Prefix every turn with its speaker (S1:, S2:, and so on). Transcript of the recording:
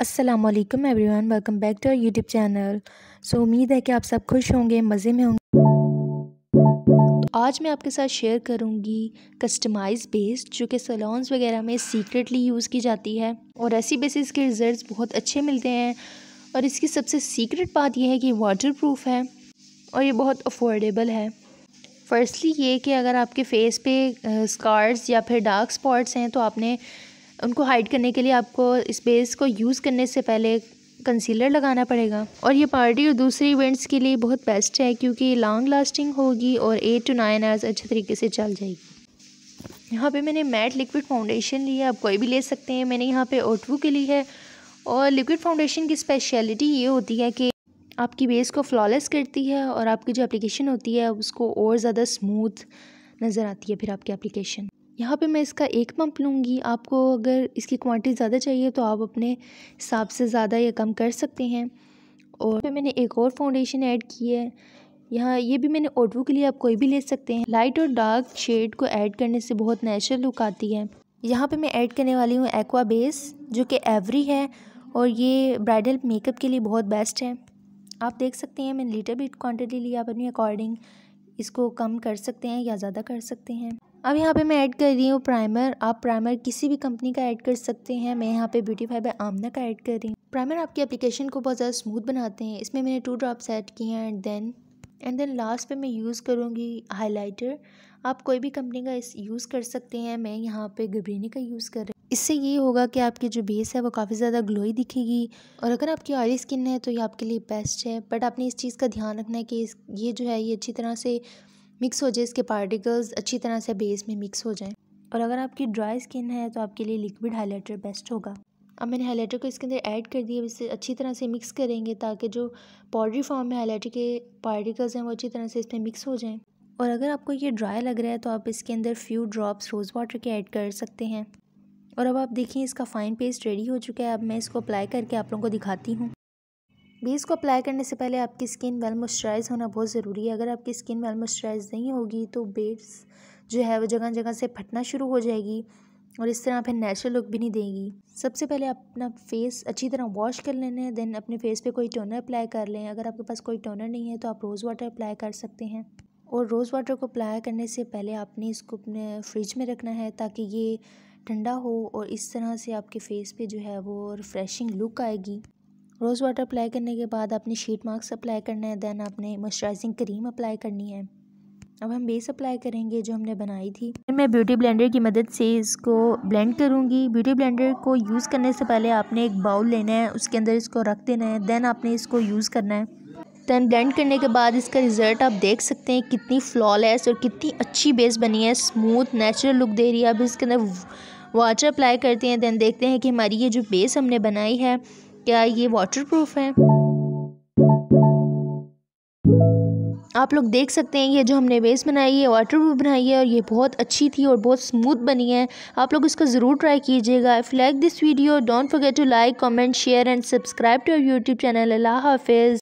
S1: असलकम everyone welcome back to our YouTube channel so उम्मीद है कि आप सब खुश होंगे मज़े में होंगे तो आज मैं आपके साथ शेयर करूंगी कस्टमाइज बेस जो कि सलोन्स वगैरह में सीक्रेटली यूज़ की जाती है और ऐसी बेसिस के रिज़ल्ट बहुत अच्छे मिलते हैं और इसकी सबसे सीक्रेट बात यह है कि वाटर प्रूफ है और ये बहुत अफोर्डेबल है फ़र्स्टली ये कि अगर आपके फेस पे स्कार्स या फिर डार्क स्पॉट्स हैं तो आपने उनको हाइड करने के लिए आपको इस बेस को यूज़ करने से पहले कंसीलर लगाना पड़ेगा और ये पार्टी और दूसरे इवेंट्स के लिए बहुत बेस्ट है क्योंकि लॉन्ग लास्टिंग होगी और एट टू नाइन आवर्स अच्छे तरीके से चल जाएगी यहाँ पे मैंने मैट लिक्विड फाउंडेशन ली है आप कोई भी ले सकते हैं मैंने यहाँ पे ओटवू के ली है और लिक्विड फाउंडेशन की स्पेशलिटी ये होती है कि आपकी बेस को फ्लॉलेस करती है और आपकी जो एप्लीकेशन होती है उसको और ज़्यादा स्मूथ नज़र आती है फिर आपकी एप्लीकेशन यहाँ पे मैं इसका एक पंप लूँगी आपको अगर इसकी क्वांटिटी ज़्यादा चाहिए तो आप अपने हिसाब से ज़्यादा या कम कर सकते हैं और फिर मैंने एक और फाउंडेशन ऐड की है यहाँ ये भी मैंने ऑटवू के लिए आप कोई भी ले सकते हैं लाइट और डार्क शेड को ऐड करने से बहुत नेचुरल लुक आती है यहाँ पर मैं ऐड करने वाली हूँ एक्वा बेस जो कि एवरी है और ये ब्राइडल मेकअप के लिए बहुत बेस्ट है आप देख सकते हैं मैंने लीटर भी क्वान्टिटी लिया आप अपनी अकॉर्डिंग इसको कम कर सकते हैं या ज़्यादा कर सकते हैं अब यहाँ पे मैं ऐड कर रही हूँ प्राइमर आप प्राइमर किसी भी कंपनी का ऐड कर सकते हैं मैं यहाँ पे ब्यूटी फाइबर आमना का ऐड कर रही हूँ प्राइमर आपकी एप्लीकेशन को बहुत ज़्यादा स्मूथ बनाते हैं इसमें मैंने टू ड्रॉप्स ऐड किए हैं and then and then last पे मैं यूज़ करूँगी हाइलाइटर आप कोई भी कंपनी का इस यूज़ कर सकते हैं मैं यहाँ पर गबरीनी का यूज़ कर रही हूँ इससे ये होगा कि आपकी जो बेस है वो काफ़ी ज़्यादा ग्लोई दिखेगी और अगर आपकी ऑयली स्किन है तो ये आपके लिए बेस्ट है बट आपने इस चीज़ का ध्यान रखना है कि ये जो है ये अच्छी तरह से मिक्स हो जाए इसके पार्टिकल्स अच्छी तरह से बेस में मिक्स हो जाएँ और अगर आपकी ड्राई स्किन है तो आपके लिए लिक्विड हाईलाइटर बेस्ट होगा अब मैंने हाईलाइटर को इसके अंदर ऐड कर दिया इसे अच्छी तरह से मिक्स करेंगे ताकि जो पाउडरी फॉर्म में हाईलाइटर के पार्टिकल्स हैं वो अच्छी तरह से इसमें मिक्स हो जाएँ और अगर आपको ये ड्राई लग रहा है तो आप इसके अंदर फ्यू ड्रॉप्स रोज़ वाटर के ऐड कर सकते हैं और अब आप देखिए इसका फ़ाइन पेस्ट रेडी हो चुका है अब मैं इसको अप्लाई करके आप लोगों को दिखाती हूँ बीज को अप्लाई करने से पहले आपकी स्किन वेल मॉइस्चराइज होना बहुत ज़रूरी है अगर आपकी स्किन वेल मॉइस्चराइज नहीं होगी तो बेड्स जो है वो जगह जगह से फटना शुरू हो जाएगी और इस तरह आप नेचुरल लुक भी नहीं देगी सबसे पहले आप अपना फेस अच्छी तरह वॉश कर लेने हैं देन अपने फेस पे कोई टोनर अप्लाई कर लें अगर आपके पास कोई टोनर नहीं है तो आप रोज़ वाटर अप्लाई कर सकते हैं और रोज़ वाटर को अप्लाई करने से पहले आपने इसको अपने फ्रिज में रखना है ताकि ये ठंडा हो और इस तरह से आपके फेस पे जो है वो रिफ़्रेशिंग लुक आएगी रोज़ वाटर अप्लाई करने के बाद आपने शीट मार्क्स अप्लाई करना है दैन आपने मॉइस्चराइजिंग क्रीम अप्लाई करनी है अब हम बेस अप्लाई करेंगे जो हमने बनाई थी फिर मैं ब्यूटी ब्लेंडर की मदद से इसको ब्लेंड करूँगी ब्यूटी ब्लेंडर को यूज़ करने से पहले आपने एक बाउल लेना है उसके अंदर इसको रख देना है दैन आपने इसको यूज़ करना है दैन ब्लेंड करने के बाद इसका रिज़ल्ट आप देख सकते हैं कितनी फ्लॉलेस और कितनी अच्छी बेस बनी है स्मूथ नेचुरल लुक दे रही है अब इसके अंदर वाटर अप्लाई करते हैं दैन देखते हैं कि हमारी ये जो बेस हमने बनाई है क्या ये वाटर प्रूफ है आप लोग देख सकते हैं ये जो हमने बेस बनाई है वाटर प्रूफ बनाई है और ये बहुत अच्छी थी और बहुत स्मूथ बनी है आप लोग इसको ज़रूर ट्राई कीजिएगा if like this video don't forget to like comment share and subscribe to our YouTube channel अल्लाह हाफिज़